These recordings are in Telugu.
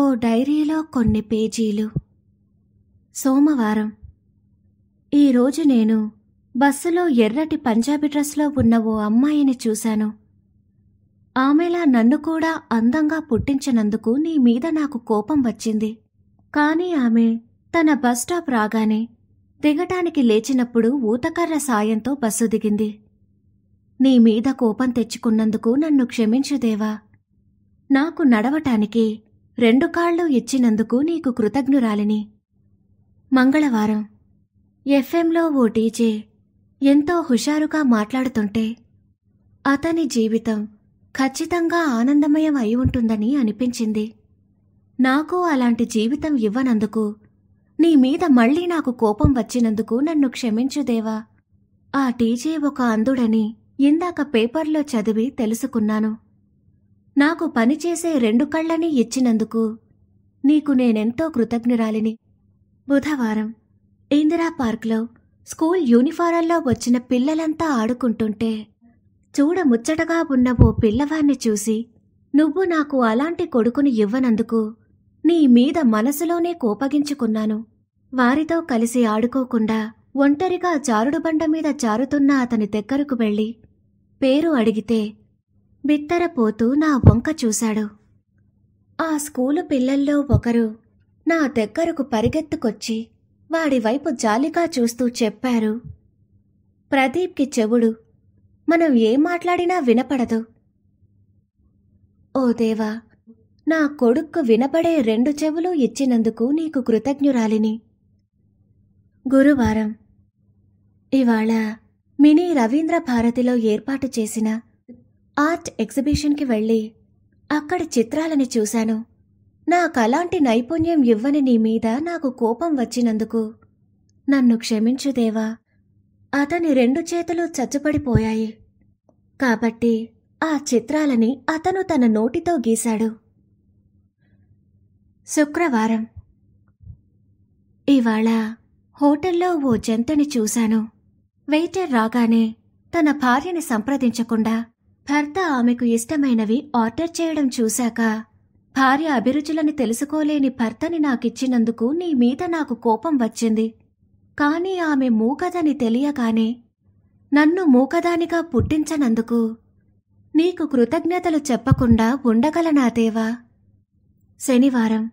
ఓ డైరీలో కొన్ని పేజీలు సోమవారం ఈరోజు నేను బస్సులో ఎర్రటి పంజాబీ డ్రెస్లో ఉన్న ఓ అమ్మాయిని చూశాను ఆమెలా నన్ను కూడా అందంగా పుట్టించినందుకు నీ మీద నాకు కోపం వచ్చింది కానీ ఆమె తన బస్ స్టాప్ రాగానే దిగటానికి లేచినప్పుడు ఊతకర్ర సాయంతో బస్సు దిగింది నీ మీద కోపం తెచ్చుకున్నందుకు నన్ను క్షమించుదేవా నాకు నడవటానికి రెండు కాళ్ళు ఇచ్చినందుకు నీకు కృతజ్ఞురాలిని మంగళవారం ఎఫ్ఎంలో ఓ టీజే ఎంతో హుషారుగా మాట్లాడుతుంటే అతని జీవితం ఖచ్చితంగా ఆనందమయం అయి ఉంటుందని అనిపించింది నాకు అలాంటి జీవితం ఇవ్వనందుకు నీ మీద మళ్ళీ నాకు కోపం వచ్చినందుకు నన్ను క్షమించుదేవా ఆ టీజే ఒక అందుడని ఇందాక పేపర్లో చదివి తెలుసుకున్నాను నాకు పనిచేసే రెండు కళ్ళని ఇచ్చినందుకు నీకు నేనెంతో కృతజ్ఞురాలిని బుధవారం ఇందిరా పార్క్లో స్కూల్ యూనిఫారంలో వచ్చిన పిల్లలంతా ఆడుకుంటుంటే చూడముచ్చటగా ఉన్న ఓ పిల్లవాణ్ణి చూసి నువ్వు నాకు అలాంటి కొడుకుని ఇవ్వనందుకు నీ మీద మనసులోనే కోపగించుకున్నాను వారితో కలిసి ఆడుకోకుండా ఒంటరిగా చారుడుబండ మీద చారుతున్న అతని దగ్గరకు వెళ్ళి పేరు అడిగితే బిత్తరపోతూ నా వంక చూశాడు ఆ స్కూలు పిల్లల్లో ఒకరు నా దగ్గరకు పరిగెత్తుకొచ్చి వాడి వైపు జాలిగా చూస్తూ చెప్పారు ప్రదీప్కి చెవుడు మనం ఏం మాట్లాడినా వినపడదు ఓ దేవా నా కొడుక్కు వినపడే రెండు చెవులు ఇచ్చినందుకు నీకు కృతజ్ఞురాలిని గురువారం ఇవాళ మినీ రవీంద్ర భారతిలో ఏర్పాటు చేసిన ఆర్ట్ ఎగ్జిబిషన్కి వెళ్ళి అక్కడ చిత్రాలని చూశాను నాకు అలాంటి నైపుణ్యం ఇవ్వని నీ మీద నాకు కోపం వచ్చినందుకు నన్ను క్షమించు దేవా అతని రెండు చేతులు చచ్చుపడిపోయాయి కాబట్టి ఆ చిత్రాలని అతను తన నోటితో గీశాడు శుక్రవారం ఇవాళ హోటల్లో ఓ జంతుని చూశాను వెయిటర్ రాగానే తన భార్యని సంప్రదించకుండా భర్త ఆమెకు ఇష్టమైనవి ఆర్డర్ చేయడం చూశాక భార్య అభిరుచులని తెలుసుకోలేని భర్తని నాకిచ్చినందుకు నీ మీద నాకు కోపం వచ్చింది కానీ ఆమె మూకదని తెలియగానే నన్ను మూకదానిగా పుట్టించనందుకు నీకు కృతజ్ఞతలు చెప్పకుండా ఉండగలనా దేవా శనివారం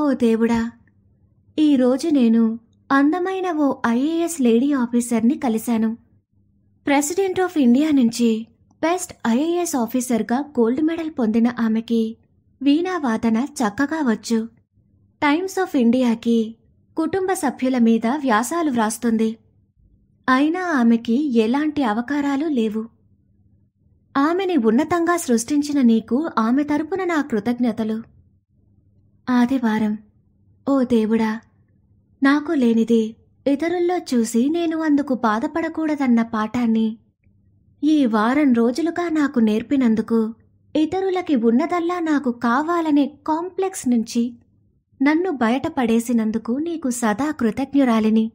ఓ దేవుడా ఈరోజు నేను అందమైన ఓ ఐఏఎస్ లేడీ ఆఫీసర్ని కలిశాను ప్రెసిడెంట్ ఆఫ్ ఇండియా నుంచి బెస్ట్ ఐఏఎస్ ఆఫీసర్గా గోల్డ్ మెడల్ పొందిన ఆమెకి వీణా వాదన చక్కగా వచ్చు టైమ్స్ ఆఫ్ ఇండియాకి కుటుంబ సభ్యుల మీద వ్యాసాలు వ్రాస్తుంది అయినా ఆమెకి ఎలాంటి అవకారాలు లేవు ఆమెని ఉన్నతంగా సృష్టించిన నీకు ఆమె తరపున నా కృతజ్ఞతలు ఆదివారం ఓ దేవుడా నాకు లేనిది ఇతరుల్లో చూసి నేను అందుకు బాధపడకూడదన్న పాఠాన్ని ఈ వారం రోజులుగా నాకు నేర్పినందుకు ఇతరులకి ఉన్నదల్లా నాకు కావాలనే కాంప్లెక్స్ నుంచి నన్ను బయటపడేసినందుకు నీకు సదా కృతజ్ఞురాలిని